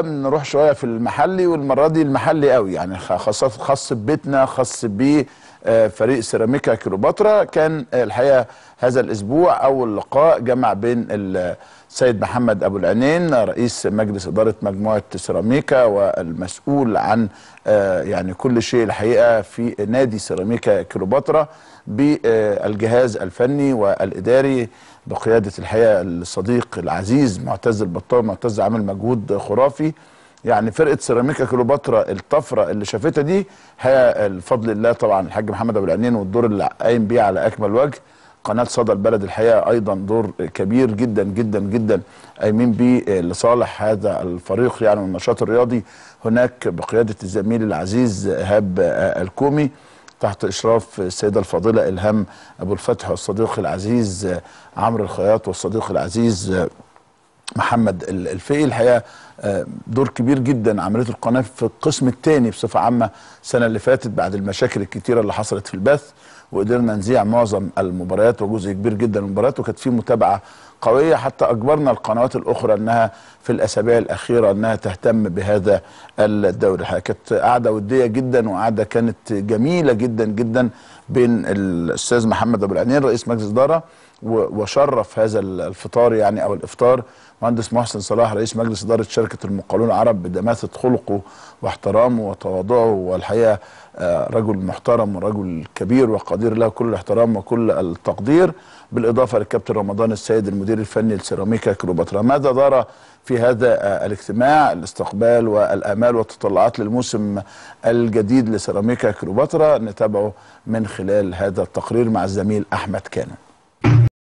بنروح شويه في المحلي والمره دي المحلي قوي يعني خاصه خاص ببيتنا خاص بفريق آه، سيراميكا كليوباترا كان آه، الحقيقه هذا الاسبوع اول لقاء جمع بين السيد محمد ابو العينين رئيس مجلس اداره مجموعه سيراميكا والمسؤول عن آه، يعني كل شيء الحقيقه في نادي سيراميكا كليوباترا بالجهاز الفني والاداري بقياده الحقيقه الصديق العزيز معتز البطال معتز عامل مجهود خرافي الافريقي يعني فرقه سيراميكا كليوباترا الطفره اللي شافتها دي هي الفضل الله طبعا الحاج محمد ابو العنين والدور اللي قايم بيه على اكمل وجه قناه صدى البلد الحقيقه ايضا دور كبير جدا جدا جدا قايمين بيه لصالح هذا الفريق يعني والنشاط الرياضي هناك بقياده الزميل العزيز ايهاب الكومي تحت اشراف السيده الفاضله الهام ابو الفتح والصديق العزيز عمرو الخياط والصديق العزيز محمد الفقي الحقيقه آه، دور كبير جدا عملته القناه في القسم الثاني بصفه عامه السنه اللي فاتت بعد المشاكل الكتيره اللي حصلت في البث وقدرنا نذيع معظم المباريات وجزء كبير جدا من المباريات وكانت في متابعه قوية حتى أجبرنا القنوات الأخرى أنها في الأسابيع الأخيرة أنها تهتم بهذا الدوري كانت قعدة ودية جدا وقعدة كانت جميلة جدا جدا بين الأستاذ محمد أبو العنين رئيس مجلس إدارة وشرف هذا الفطار يعني أو الإفطار مهندس محسن صلاح رئيس مجلس إدارة شركة المقاولون العرب بدماثة خلقه واحترامه وتواضعه والحقيقة آه، رجل محترم ورجل كبير وقدير له كل الاحترام وكل التقدير بالإضافة للكابتن رمضان السيد المدير المدير الفني لسيراميكا كليوباترا ماذا دار في هذا الاجتماع الاستقبال والامال والتطلعات للموسم الجديد لسيراميكا كليوباترا نتابعه من خلال هذا التقرير مع الزميل احمد كامل